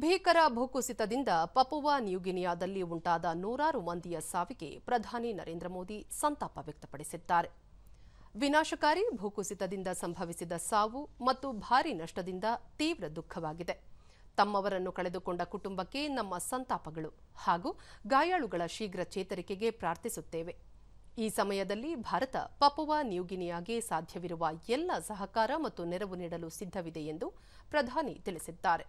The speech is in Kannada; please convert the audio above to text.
ಭೀಕರ ಭೂಕುಸಿತದಿಂದ ಪಪುವಾ ನ್ಯೂಗಿನಿಯಾದಲ್ಲಿ ಉಂಟಾದ ನೂರಾರು ಮಂದಿಯ ಸಾವಿಗೆ ಪ್ರಧಾನಿ ನರೇಂದ್ರ ಮೋದಿ ಸಂತಾಪ ವ್ಯಕ್ತಪಡಿಸಿದ್ದಾರೆ ವಿನಾಶಕಾರಿ ಭೂಕುಸಿತದಿಂದ ಸಂಭವಿಸಿದ ಸಾವು ಮತ್ತು ಭಾರಿ ನಷ್ಟದಿಂದ ತೀವ್ರ ದುಃಖವಾಗಿದೆ ತಮ್ಮವರನ್ನು ಕಳೆದುಕೊಂಡ ಕುಟುಂಬಕ್ಕೆ ನಮ್ಮ ಸಂತಾಪಗಳು ಹಾಗೂ ಗಾಯಾಳುಗಳ ಶೀಘ್ರ ಚೇತರಿಕೆಗೆ ಪ್ರಾರ್ಥಿಸುತ್ತೇವೆ ಈ ಸಮಯದಲ್ಲಿ ಭಾರತ ಪಪುವಾ ನ್ಯೂಗಿನಿಯಾಗೆ ಸಾಧ್ಯವಿರುವ ಎಲ್ಲ ಸಹಕಾರ ಮತ್ತು ನೆರವು ನೀಡಲು ಸಿದ್ಧವಿದೆ ಎಂದು ಪ್ರಧಾನಿ ತಿಳಿಸಿದ್ದಾರೆ